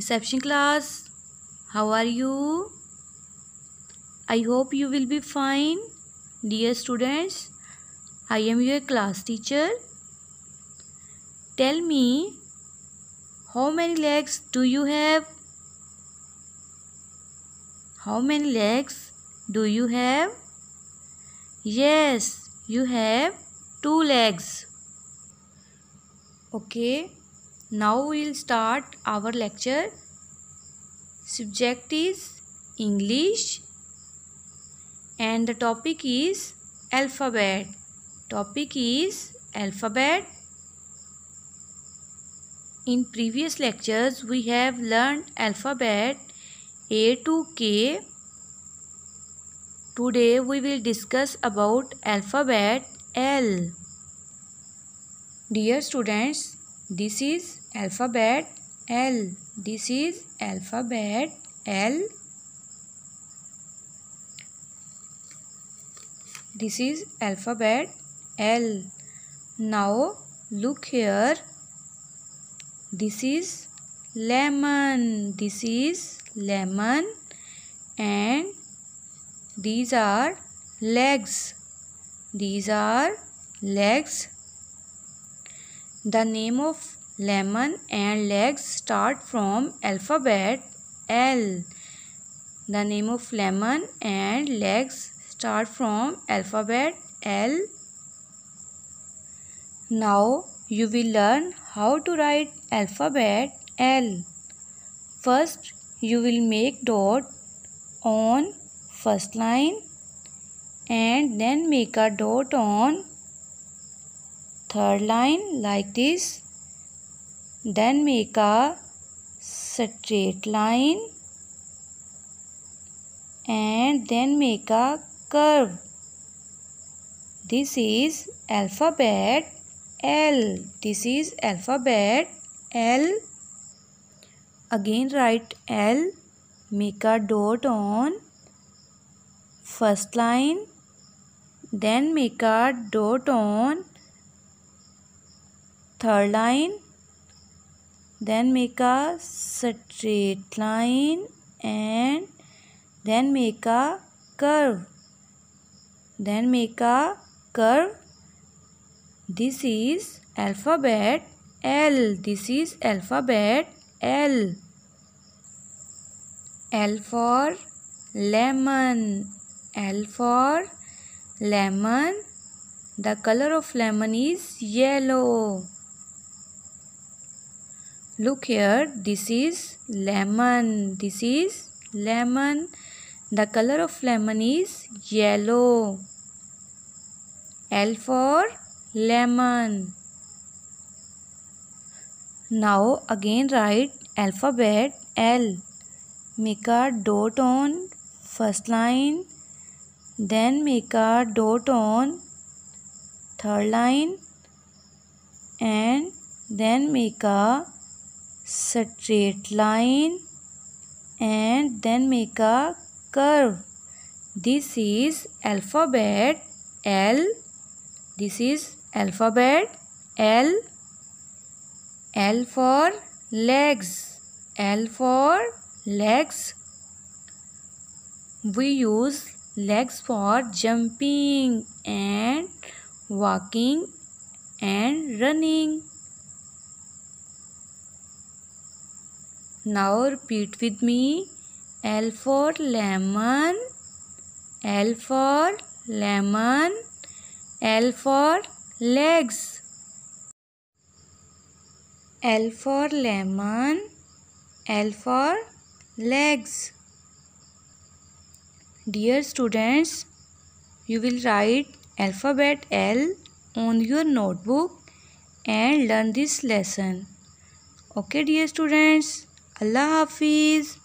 reception class how are you i hope you will be fine dear students i am your class teacher tell me how many legs do you have how many legs do you have yes you have two legs okay now we'll start our lecture. Subject is English and the topic is alphabet. Topic is alphabet. In previous lectures we have learned alphabet A to K. Today we will discuss about alphabet L. Dear students, this is alphabet L. This is alphabet L. This is alphabet L. Now look here. This is lemon. This is lemon and these are legs. These are legs. The name of lemon and legs start from alphabet L. The name of lemon and legs start from alphabet L. Now you will learn how to write alphabet L. First you will make dot on first line and then make a dot on third line like this then make a straight line and then make a curve this is alphabet L this is alphabet L again write L make a dot on first line then make a dot on third line then make a straight line and then make a curve then make a curve this is alphabet L this is alphabet L L for lemon L for lemon the color of lemon is yellow look here this is lemon this is lemon the color of lemon is yellow L for lemon now again write alphabet L make a dot on first line then make a dot on third line and then make a straight line and then make a curve this is alphabet L this is alphabet L L for legs L for legs we use legs for jumping and walking and running Now repeat with me. L for lemon. L for lemon. L for legs. L for lemon. L for legs. Dear students, you will write alphabet L on your notebook and learn this lesson. Okay dear students. अल्लाह हाफिज़